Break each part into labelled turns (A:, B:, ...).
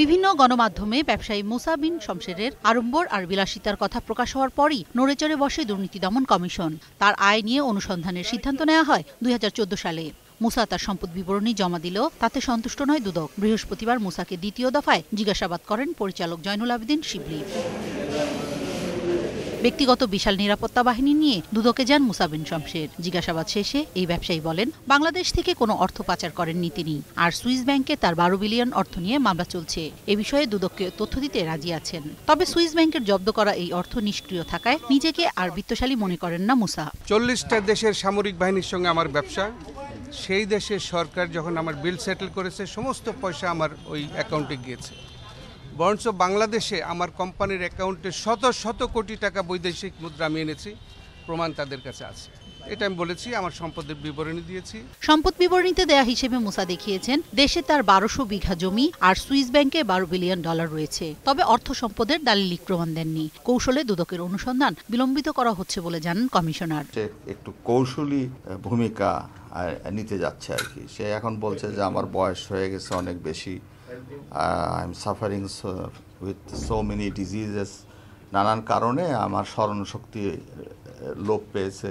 A: বিভিন্ন গণমাধ্যমে ব্যবসায়ী মুসা বিন শমশেরের আড়ম্বর আর বিলাসিতার কথা প্রকাশ হওয়ার পরই নড়েচড়ে বসে দুর্নীতি দমন কমিশন তার আয় নিয়ে অনুসন্ধানের সিদ্ধান্ত নেওয়া হয় দুই সালে মুসা তার সম্পদ বিবরণী জমা দিল তাতে সন্তুষ্ট নয় দুদক বৃহস্পতিবার মুসাকে দ্বিতীয় দফায় জিজ্ঞাসাবাদ করেন পরিচালক জয়নুল আবেদিন শিবলি ব্যক্তিগত বিশাল নিরাপত্তা বাহিনী নিয়ে দুদকে যান মুসাবিন শমশের জিজ্ঞাসাবাদ শেষে এই ব্যবসায়ী বলেন বাংলাদেশ থেকে কোনো অর্থ পাচার করেননি তিনি আর সুইস ব্যাংকে তার বারো বিলিয়ন অর্থ নিয়ে মামলা চলছে এ বিষয়ে দুদককে তথ্য দিতে রাজি আছেন তবে সুইস ব্যাংকের জব্দ করা এই অর্থ নিষ্ক্রিয় থাকায় নিজেকে আর বিত্তশালী মনে করেন না মুসা
B: চল্লিশটা দেশের সামরিক বাহিনীর সঙ্গে আমার ব্যবসা সেই দেশের সরকার যখন আমার বিল সেটেল করেছে সমস্ত পয়সা আমার ওই অ্যাকাউন্টে গিয়েছে বরঞ্চ বাংলাদেশে আমার কোম্পানির অ্যাকাউন্টে শত শত কোটি টাকা বৈদেশিক মুদ্রা আমি এনেছি প্রমাণ তাদের কাছে আছে এটা আমি বলেছি আমার সম্পদের বিবরণী দিয়েছি
A: সম্পদ বিবরণীতে দেয়া হিসেবে মুসা দেখিয়েছেন দেশে তার বারোশো বিঘা জমি আর সুইস ব্যাংকে বারো বিলিয়ন ডলার রয়েছে তবে অর্থ সম্পদের দালিলিক প্রমাণ দেননি কৌশলে দুদকের অনুসন্ধান বিলম্বিত করা হচ্ছে বলে জানান কমিশনার
C: একটু কৌশলী ভূমিকা নিতে যাচ্ছে আর কি সে এখন বলছে যে আমার বয়স হয়ে গেছে অনেক বেশি I am suffering with so many diseases নানান কারণে আমার স্মরণশক্তি লোপ পেয়েছে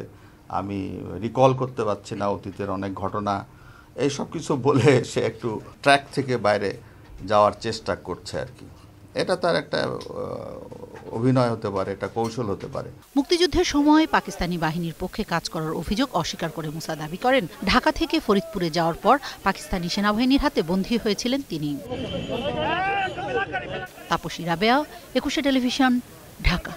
C: আমি রিকল করতে পারছি না অতীতের অনেক ঘটনা এই সব কিছু বলে সে একটু ট্র্যাক থেকে বাইরে যাওয়ার চেষ্টা করছে আর কি এটা তার একটা অভিনয় হতে পারে এটা কৌশল হতে পারে
A: মুক্তিযুদ্ধের সময় পাকিস্তানি বাহিনীর পক্ষে কাজ করার অভিযোগ অস্বীকার করে মুসা দাবি করেন ঢাকা থেকে ফরিদপুরে যাওয়ার পর পাকিস্তানি সেনাবাহিনীর হাতে বন্দী হয়েছিলেন তিনি তাপসী রাবেয়া একুশে টেলিভিশন ঢাকা